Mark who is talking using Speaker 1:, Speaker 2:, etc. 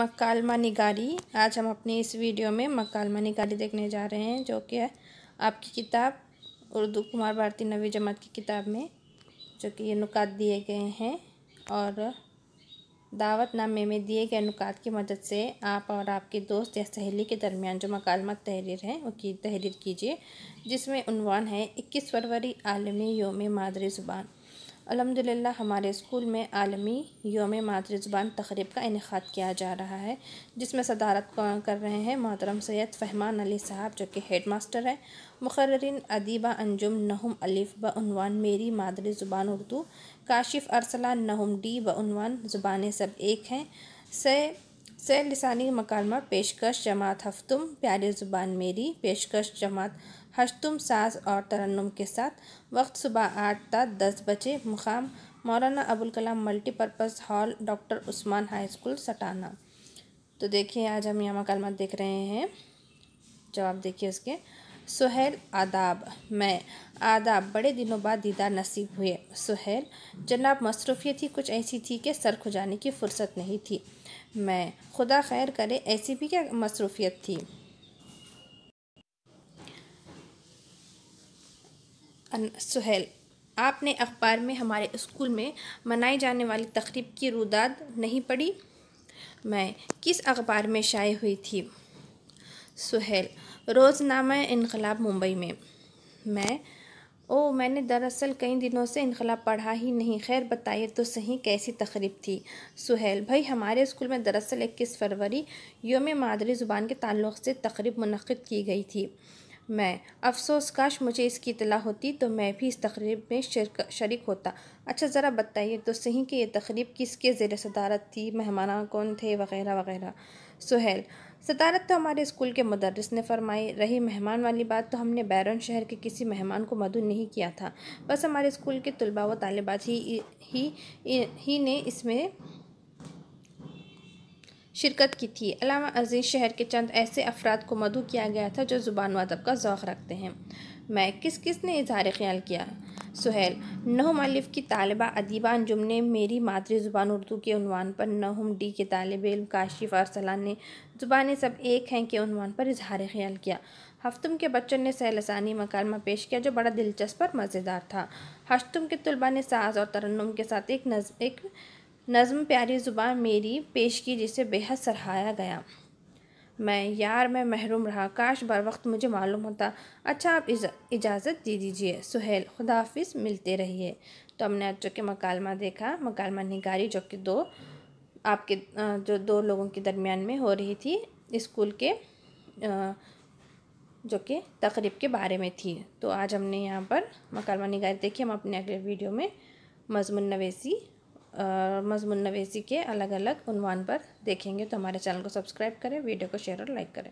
Speaker 1: मकालमा निगारी आज हम अपने इस वीडियो में मकालमा निगारी देखने जा रहे हैं जो कि है आपकी किताब उर्दू कुमार भारती नवी जमात की किताब में जो कि ये नुकात दिए गए हैं और दावतनामे में दिए गए नुकात की मदद से आप और आपके दोस्त या सहेली के दरमियान जो मकालमा तहरीर है उनकी तहरीर कीजिए जिसमें उनवान है इक्कीस फरवरी आलमी योम मादरी ज़ुबान अलहमदिल्ला हमारे स्कूल में आलमी योम मादरी ज़ुबान तकरीब का इनका किया जा रहा है जिसमें सदारत कर रहे हैं मोहतरम सैद फ़हमान अली साहब जो कि हेड मास्टर हैं मुकर्रीन अदीबा अंजुम नहम अलिफ़ बनवान मेरी मादरी ज़ुबान उर्दू काशिफ अरसला नहुम डी बनवान ज़ुबान सब एक हैं से सैन लसानी मकालमा पेशकश जमात हफ्तुम प्यारे ज़ुबान मेरी पेशकश जमात हशतुम साज और तरन्नुम के साथ वक्त सुबह आठ तक दस बजे मुकाम Maulana Abul Kalam multipurpose hall doctor Usman high school Satana तो देखिए आज हम यहाँ मकालमा देख रहे हैं जवाब देखिए उसके सुहेल आदाब मैं आदाब बड़े दिनों बाद दीदार नसीब हुए सुहेल जनाब मसरूफियत ही कुछ ऐसी थी कि सर खुजाने की फुर्सत नहीं थी मैं खुदा खैर करे ऐसी भी क्या मसरूफियत थी सुहेल आपने अखबार में हमारे स्कूल में मनाई जाने वाली तकरीब की रुदाद नहीं पढ़ी मैं किस अखबार में शाये हुई थी सुहेल रोज़नामा इनकलाब मुंबई में मैं ओ मैंने दरअसल कई दिनों से इनकलाब पढ़ा ही नहीं खैर बताइए तो सही कैसी तकरीब थी सुहेल भाई हमारे स्कूल में दरअसल इक्कीस फरवरी योम मादरी ज़ुबान के ताल्लुक़ से तकरीब मनद की गई थी मैं अफसोस काश मुझे इसकी इतला होती तो मैं भी इस तकरीब में शर्क, शरीक होता अच्छा ज़रा बताइए तो सही कि यह तकरीब किसके ज़ेर सदारत थी मेहमान कौन थे वगैरह वगैरह सुहेल सतारत तो हमारे स्कूल के मदरस ने फरमाई रही मेहमान वाली बात तो हमने बैरन शहर के किसी मेहमान को मधु नहीं किया था बस हमारे स्कूल के तलबा व तालबात ही ही ही ने इसमें शिरकत की थी अलावा अजीज़ शहर के चंद ऐसे अफराद को मधु किया गया था जो ज़ुबान व अदब का ओक़ रखते हैं मैं किस किस ने इजहार ख्याल किया सुहेल नहुम अलिफ की तालबा अदीबा अंजुम ने मेरी मातृ ज़ुबान उर्दू के अनवान पर नहुम डी के तालब इम काशिफ अरसलान ने ज़ुबान सब एक हैं के अनवान पर इजहार ख्याल किया हफ्तम के बच्चों ने सहलसानी मकालमा पेश किया जो बड़ा दिलचस्प और मज़ेदार था हश्तम के तलबा ने साज और तरन्नम के साथ एक नज एक नज़म प्यारी ज़ुबान मेरी पेश की जिसे बेहद सराहाया गया मैं यार मैं महरूम रहा काश बर वक्त मुझे मालूम होता अच्छा आप इजाज़त दे दीजिए सुहेल खुदाफिज मिलते रहिए तो हमने जो कि मकालमा देखा मकालमा निगारी जो कि दो आपके जो दो लोगों के दरमियान में हो रही थी स्कूल के जो कि तकरीब के बारे में थी तो आज हमने यहाँ पर मकालमा निगारी देखी हम अपने अगले वीडियो में मजमुन नवेसी मजमून नवेसी के अलग अलग उनवान पर देखेंगे तो हमारे चैनल को सब्सक्राइब करें वीडियो को शेयर और लाइक करें